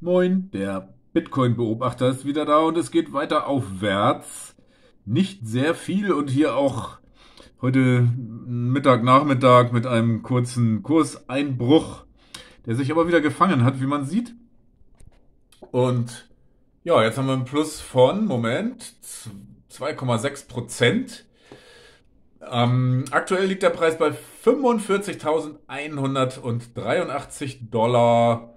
Moin, der Bitcoin-Beobachter ist wieder da und es geht weiter aufwärts. Nicht sehr viel und hier auch heute Mittag, Nachmittag mit einem kurzen Kurseinbruch, der sich aber wieder gefangen hat, wie man sieht. Und ja, jetzt haben wir einen Plus von, Moment, 2,6 Prozent. Ähm, aktuell liegt der Preis bei 45.183 Dollar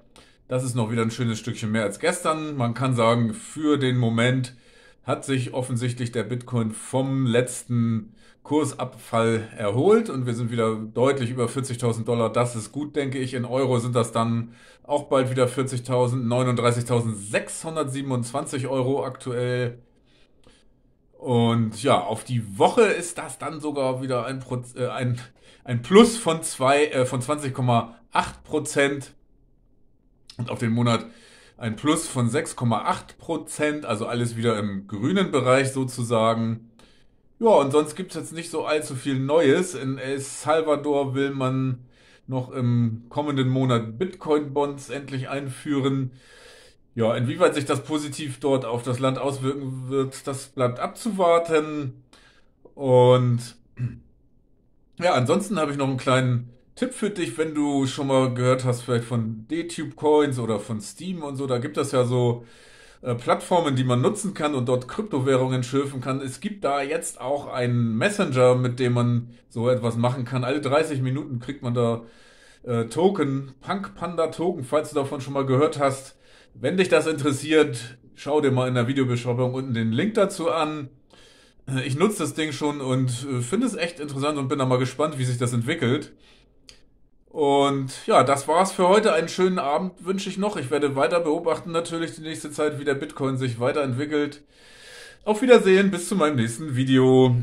das ist noch wieder ein schönes Stückchen mehr als gestern. Man kann sagen, für den Moment hat sich offensichtlich der Bitcoin vom letzten Kursabfall erholt und wir sind wieder deutlich über 40.000 Dollar. Das ist gut, denke ich. In Euro sind das dann auch bald wieder 40.000, 39.627 Euro aktuell. Und ja, auf die Woche ist das dann sogar wieder ein, Proz äh, ein, ein Plus von, äh, von 20,8 Prozent und auf den Monat ein Plus von 6,8 Prozent, also alles wieder im grünen Bereich sozusagen. Ja, und sonst gibt es jetzt nicht so allzu viel Neues. In El Salvador will man noch im kommenden Monat Bitcoin-Bonds endlich einführen. Ja, inwieweit sich das positiv dort auf das Land auswirken wird, das bleibt abzuwarten. Und ja, ansonsten habe ich noch einen kleinen Tipp für dich, wenn du schon mal gehört hast, vielleicht von D-Tube Coins oder von Steam und so, da gibt es ja so äh, Plattformen, die man nutzen kann und dort Kryptowährungen schürfen kann. Es gibt da jetzt auch einen Messenger, mit dem man so etwas machen kann. Alle 30 Minuten kriegt man da äh, Token, Punk Panda Token, falls du davon schon mal gehört hast. Wenn dich das interessiert, schau dir mal in der Videobeschreibung unten den Link dazu an. Äh, ich nutze das Ding schon und äh, finde es echt interessant und bin da mal gespannt, wie sich das entwickelt. Und ja, das war's für heute. Einen schönen Abend wünsche ich noch. Ich werde weiter beobachten natürlich die nächste Zeit, wie der Bitcoin sich weiterentwickelt. Auf Wiedersehen, bis zu meinem nächsten Video.